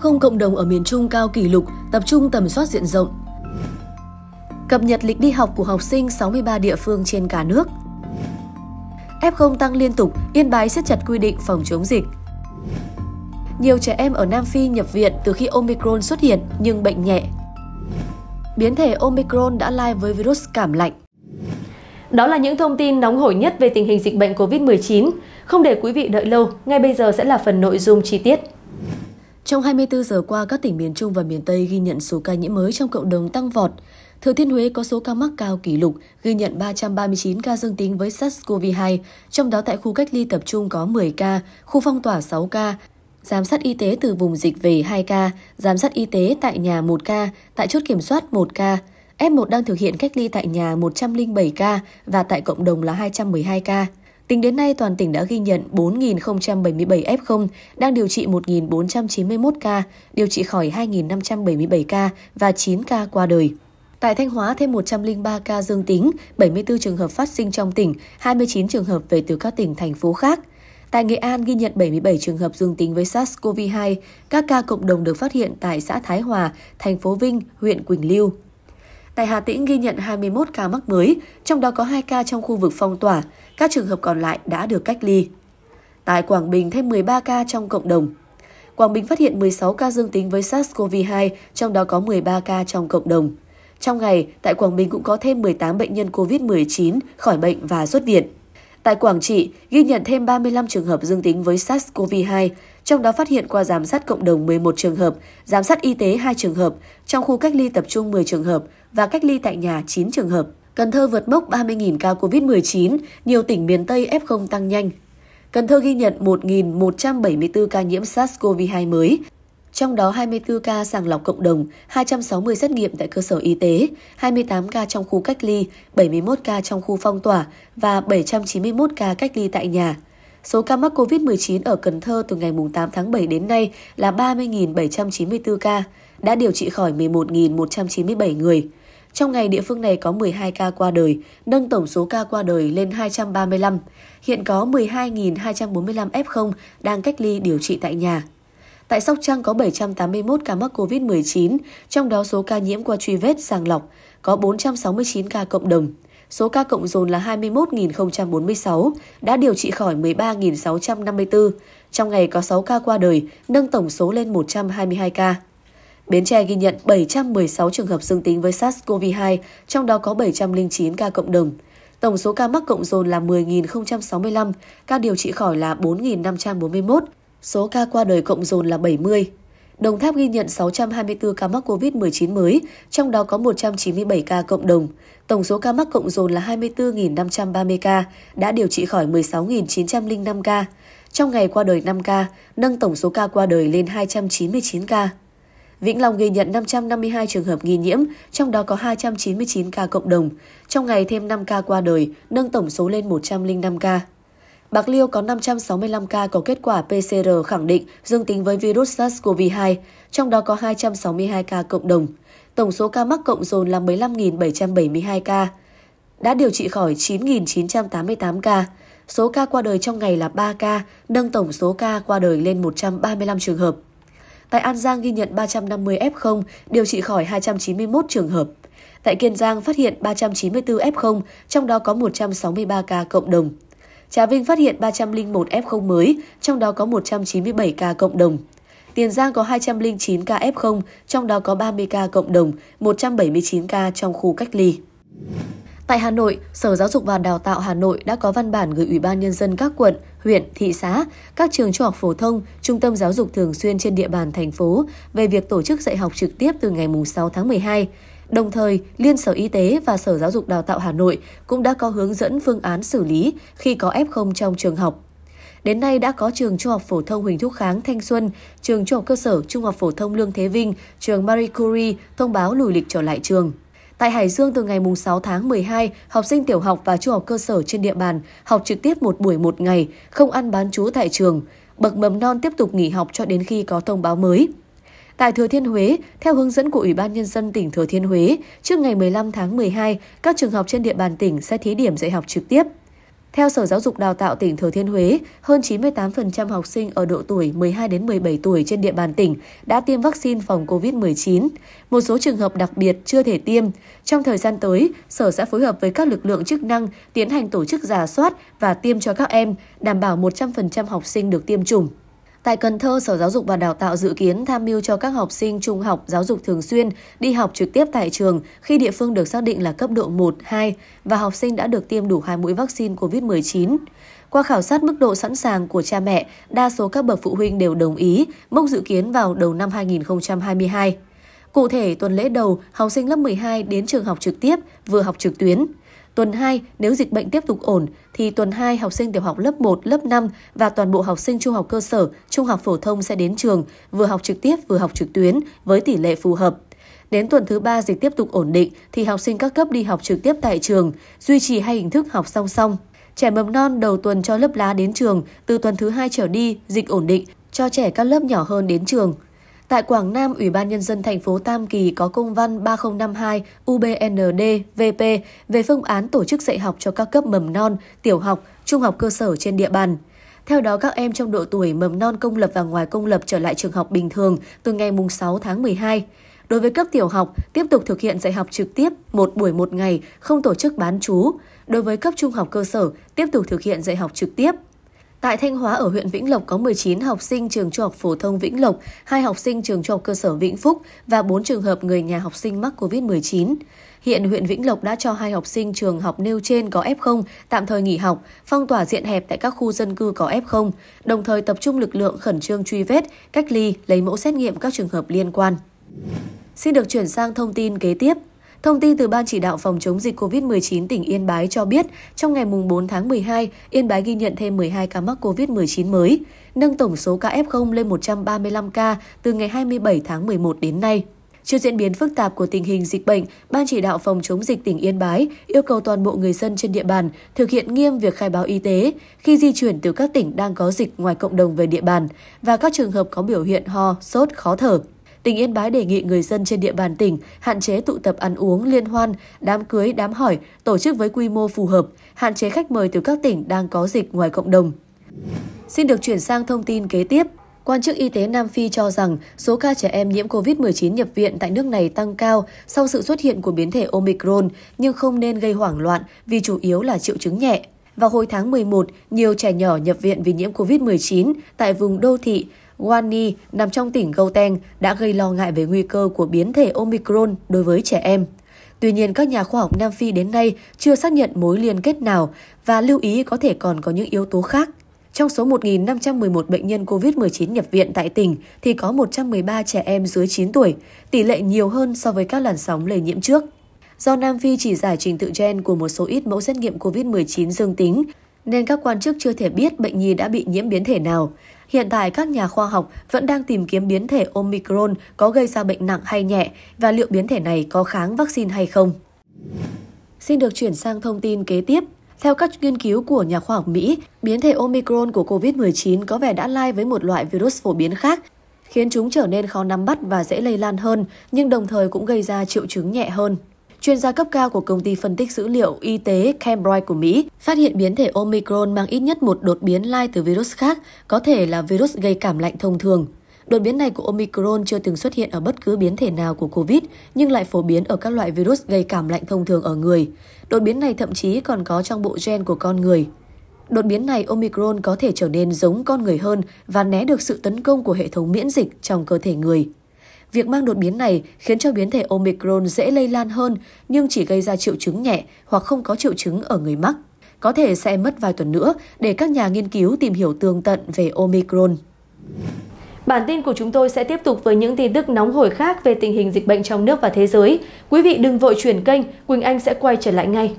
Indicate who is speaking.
Speaker 1: F0 cộng đồng ở miền Trung cao kỷ lục, tập trung tầm soát diện rộng. Cập nhật lịch đi học của học sinh 63 địa phương trên cả nước. F0 tăng liên tục, Yên Bái siết chặt quy định phòng chống dịch. Nhiều trẻ em ở Nam Phi nhập viện từ khi Omicron xuất hiện nhưng bệnh nhẹ. Biến thể Omicron đã lai với virus cảm lạnh. Đó là những thông tin nóng hổi nhất về tình hình dịch bệnh COVID-19. Không để quý vị đợi lâu, ngay bây giờ sẽ là phần nội dung chi tiết. Trong 24 giờ qua, các tỉnh miền Trung và miền Tây ghi nhận số ca nhiễm mới trong cộng đồng tăng vọt. Thừa Thiên Huế có số ca mắc cao kỷ lục, ghi nhận 339 ca dương tính với SARS-CoV-2, trong đó tại khu cách ly tập trung có 10 ca, khu phong tỏa 6 ca, giám sát y tế từ vùng dịch về 2 ca, giám sát y tế tại nhà 1 ca, tại chốt kiểm soát 1 ca. F1 đang thực hiện cách ly tại nhà 107 ca và tại cộng đồng là 212 ca. Tính đến nay, toàn tỉnh đã ghi nhận 4.077 F0, đang điều trị 1.491 ca, điều trị khỏi 2.577 ca và 9 ca qua đời. Tại Thanh Hóa thêm 103 ca dương tính, 74 trường hợp phát sinh trong tỉnh, 29 trường hợp về từ các tỉnh, thành phố khác. Tại Nghệ An ghi nhận 77 trường hợp dương tính với SARS-CoV-2, các ca cộng đồng được phát hiện tại xã Thái Hòa, thành phố Vinh, huyện Quỳnh Lưu tại Hà Tĩnh ghi nhận 21 ca mắc mới, trong đó có 2 ca trong khu vực phong tỏa, các trường hợp còn lại đã được cách ly. Tại Quảng Bình thêm 13 ca trong cộng đồng. Quảng Bình phát hiện 16 ca dương tính với SARS-CoV-2, trong đó có 13 ca trong cộng đồng. Trong ngày, tại Quảng Bình cũng có thêm 18 bệnh nhân COVID-19 khỏi bệnh và xuất viện. Tại Quảng Trị, ghi nhận thêm 35 trường hợp dương tính với SARS-CoV-2, trong đó phát hiện qua giám sát cộng đồng 11 trường hợp, giám sát y tế 2 trường hợp, trong khu cách ly tập trung 10 trường hợp và cách ly tại nhà 9 trường hợp. Cần Thơ vượt mốc 30.000 ca COVID-19, nhiều tỉnh miền Tây F0 tăng nhanh. Cần Thơ ghi nhận 1.174 ca nhiễm SARS-CoV-2 mới, trong đó 24 ca sàng lọc cộng đồng, 260 xét nghiệm tại cơ sở y tế, 28 ca trong khu cách ly, 71 ca trong khu phong tỏa và 791 ca cách ly tại nhà. Số ca mắc COVID-19 ở Cần Thơ từ ngày 8 tháng 7 đến nay là 30.794 ca, đã điều trị khỏi 11.197 người. Trong ngày địa phương này có 12 ca qua đời, nâng tổng số ca qua đời lên 235. Hiện có 12.245 F0 đang cách ly điều trị tại nhà. Tại Sóc Trăng có 781 ca mắc COVID-19, trong đó số ca nhiễm qua truy vết sàng lọc có 469 ca cộng đồng. Số ca cộng dồn là 21.046, đã điều trị khỏi 13.654. Trong ngày có 6 ca qua đời, nâng tổng số lên 122 ca. Bến Tre ghi nhận 716 trường hợp dương tính với SARS-CoV-2, trong đó có 709 ca cộng đồng. Tổng số ca mắc cộng dồn là 10.065, ca điều trị khỏi là 4.541, Số ca qua đời cộng dồn là 70. Đồng Tháp ghi nhận 624 ca mắc COVID-19 mới, trong đó có 197 ca cộng đồng. Tổng số ca mắc cộng dồn là 24.530 ca, đã điều trị khỏi 16.905 ca. Trong ngày qua đời 5 ca, nâng tổng số ca qua đời lên 299 ca. Vĩnh Long ghi nhận 552 trường hợp nghi nhiễm, trong đó có 299 ca cộng đồng. Trong ngày thêm 5 ca qua đời, nâng tổng số lên 105 ca. Bạc Liêu có 565 ca có kết quả PCR khẳng định dương tính với virus SARS-CoV-2, trong đó có 262 ca cộng đồng. Tổng số ca mắc cộng dồn là 15.772 ca. Đã điều trị khỏi 9.988 ca. Số ca qua đời trong ngày là 3 ca, nâng tổng số ca qua đời lên 135 trường hợp. Tại An Giang ghi nhận 350 F0, điều trị khỏi 291 trường hợp. Tại Kiên Giang phát hiện 394 F0, trong đó có 163 ca cộng đồng. Trà Vinh phát hiện 301 F0 mới, trong đó có 197 ca cộng đồng. Tiền Giang có 209 ca F0, trong đó có 30 ca cộng đồng, 179 ca trong khu cách ly. Tại Hà Nội, Sở Giáo dục và Đào tạo Hà Nội đã có văn bản gửi Ủy ban Nhân dân các quận, huyện, thị xã, các trường trung học phổ thông, trung tâm giáo dục thường xuyên trên địa bàn thành phố về việc tổ chức dạy học trực tiếp từ ngày 6 tháng 12. Đồng thời, Liên Sở Y tế và Sở Giáo dục Đào tạo Hà Nội cũng đã có hướng dẫn phương án xử lý khi có F0 trong trường học. Đến nay đã có trường Trung học phổ thông Huỳnh Thúc Kháng Thanh Xuân, trường Trung học cơ sở Trung học phổ thông Lương Thế Vinh, trường Marie Curie thông báo lùi lịch trở lại trường. Tại Hải Dương từ ngày 6 tháng 12, học sinh tiểu học và trung học cơ sở trên địa bàn học trực tiếp một buổi một ngày, không ăn bán chú tại trường. Bậc mầm non tiếp tục nghỉ học cho đến khi có thông báo mới. Tại Thừa Thiên Huế, theo hướng dẫn của Ủy ban Nhân dân tỉnh Thừa Thiên Huế, trước ngày 15 tháng 12, các trường học trên địa bàn tỉnh sẽ thí điểm dạy học trực tiếp. Theo Sở Giáo dục Đào tạo tỉnh Thừa Thiên Huế, hơn 98% học sinh ở độ tuổi 12 đến 17 tuổi trên địa bàn tỉnh đã tiêm vaccine phòng COVID-19. Một số trường hợp đặc biệt chưa thể tiêm. Trong thời gian tới, Sở sẽ phối hợp với các lực lượng chức năng tiến hành tổ chức giả soát và tiêm cho các em, đảm bảo 100% học sinh được tiêm chủng. Tại Cần Thơ, Sở Giáo dục và Đào tạo dự kiến tham mưu cho các học sinh trung học giáo dục thường xuyên đi học trực tiếp tại trường khi địa phương được xác định là cấp độ 1, 2 và học sinh đã được tiêm đủ hai mũi vaccine COVID-19. Qua khảo sát mức độ sẵn sàng của cha mẹ, đa số các bậc phụ huynh đều đồng ý, mốc dự kiến vào đầu năm 2022. Cụ thể, tuần lễ đầu, học sinh lớp 12 đến trường học trực tiếp, vừa học trực tuyến. Tuần 2, nếu dịch bệnh tiếp tục ổn, thì tuần 2 học sinh tiểu học lớp 1, lớp 5 và toàn bộ học sinh trung học cơ sở, trung học phổ thông sẽ đến trường, vừa học trực tiếp vừa học trực tuyến với tỷ lệ phù hợp. Đến tuần thứ ba dịch tiếp tục ổn định thì học sinh các cấp đi học trực tiếp tại trường, duy trì hai hình thức học song song. Trẻ mầm non đầu tuần cho lớp lá đến trường, từ tuần thứ hai trở đi, dịch ổn định, cho trẻ các lớp nhỏ hơn đến trường. Tại Quảng Nam, Ủy ban Nhân dân thành phố Tam Kỳ có công văn 3052 UBND-VP về phương án tổ chức dạy học cho các cấp mầm non, tiểu học, trung học cơ sở trên địa bàn. Theo đó, các em trong độ tuổi mầm non công lập và ngoài công lập trở lại trường học bình thường từ ngày 6 tháng 12. Đối với cấp tiểu học, tiếp tục thực hiện dạy học trực tiếp một buổi một ngày, không tổ chức bán chú. Đối với cấp trung học cơ sở, tiếp tục thực hiện dạy học trực tiếp Tại Thanh Hóa ở huyện Vĩnh Lộc có 19 học sinh trường trung học phổ thông Vĩnh Lộc, 2 học sinh trường trung học cơ sở Vĩnh Phúc và 4 trường hợp người nhà học sinh mắc COVID-19. Hiện huyện Vĩnh Lộc đã cho hai học sinh trường học nêu trên có F0 tạm thời nghỉ học, phong tỏa diện hẹp tại các khu dân cư có F0, đồng thời tập trung lực lượng khẩn trương truy vết, cách ly, lấy mẫu xét nghiệm các trường hợp liên quan. Xin được chuyển sang thông tin kế tiếp. Thông tin từ Ban chỉ đạo phòng chống dịch COVID-19 tỉnh Yên Bái cho biết, trong ngày 4 tháng 12, Yên Bái ghi nhận thêm 12 ca mắc COVID-19 mới, nâng tổng số ca F0 lên 135 ca từ ngày 27 tháng 11 đến nay. Trước diễn biến phức tạp của tình hình dịch bệnh, Ban chỉ đạo phòng chống dịch tỉnh Yên Bái yêu cầu toàn bộ người dân trên địa bàn thực hiện nghiêm việc khai báo y tế khi di chuyển từ các tỉnh đang có dịch ngoài cộng đồng về địa bàn và các trường hợp có biểu hiện ho, sốt, khó thở tỉnh Yên Bái đề nghị người dân trên địa bàn tỉnh hạn chế tụ tập ăn uống, liên hoan, đám cưới, đám hỏi, tổ chức với quy mô phù hợp, hạn chế khách mời từ các tỉnh đang có dịch ngoài cộng đồng. Xin được chuyển sang thông tin kế tiếp. Quan chức y tế Nam Phi cho rằng số ca trẻ em nhiễm COVID-19 nhập viện tại nước này tăng cao sau sự xuất hiện của biến thể Omicron, nhưng không nên gây hoảng loạn vì chủ yếu là triệu chứng nhẹ. Vào hồi tháng 11, nhiều trẻ nhỏ nhập viện vì nhiễm COVID-19 tại vùng đô thị Guani nằm trong tỉnh Gauteng đã gây lo ngại về nguy cơ của biến thể Omicron đối với trẻ em. Tuy nhiên, các nhà khoa học Nam Phi đến nay chưa xác nhận mối liên kết nào và lưu ý có thể còn có những yếu tố khác. Trong số 1.511 bệnh nhân COVID-19 nhập viện tại tỉnh thì có 113 trẻ em dưới 9 tuổi, tỷ lệ nhiều hơn so với các làn sóng lây nhiễm trước. Do Nam Phi chỉ giải trình tự gen của một số ít mẫu xét nghiệm COVID-19 dương tính, nên các quan chức chưa thể biết bệnh nhi đã bị nhiễm biến thể nào. Hiện tại các nhà khoa học vẫn đang tìm kiếm biến thể Omicron có gây ra bệnh nặng hay nhẹ và liệu biến thể này có kháng vaccine hay không. Xin được chuyển sang thông tin kế tiếp. Theo các nghiên cứu của nhà khoa học Mỹ, biến thể Omicron của COVID-19 có vẻ đã lai với một loại virus phổ biến khác, khiến chúng trở nên khó nắm bắt và dễ lây lan hơn, nhưng đồng thời cũng gây ra triệu chứng nhẹ hơn chuyên gia cấp cao của công ty phân tích dữ liệu y tế Cambridge của Mỹ phát hiện biến thể Omicron mang ít nhất một đột biến lai từ virus khác, có thể là virus gây cảm lạnh thông thường. Đột biến này của Omicron chưa từng xuất hiện ở bất cứ biến thể nào của COVID, nhưng lại phổ biến ở các loại virus gây cảm lạnh thông thường ở người. Đột biến này thậm chí còn có trong bộ gen của con người. Đột biến này Omicron có thể trở nên giống con người hơn và né được sự tấn công của hệ thống miễn dịch trong cơ thể người. Việc mang đột biến này khiến cho biến thể Omicron dễ lây lan hơn nhưng chỉ gây ra triệu chứng nhẹ hoặc không có triệu chứng ở người mắc. Có thể sẽ mất vài tuần nữa để các nhà nghiên cứu tìm hiểu tường tận về Omicron. Bản tin của chúng tôi sẽ tiếp tục với những tin tức nóng hổi khác về tình hình dịch bệnh trong nước và thế giới. Quý vị đừng vội chuyển kênh, Quỳnh Anh sẽ quay trở lại ngay.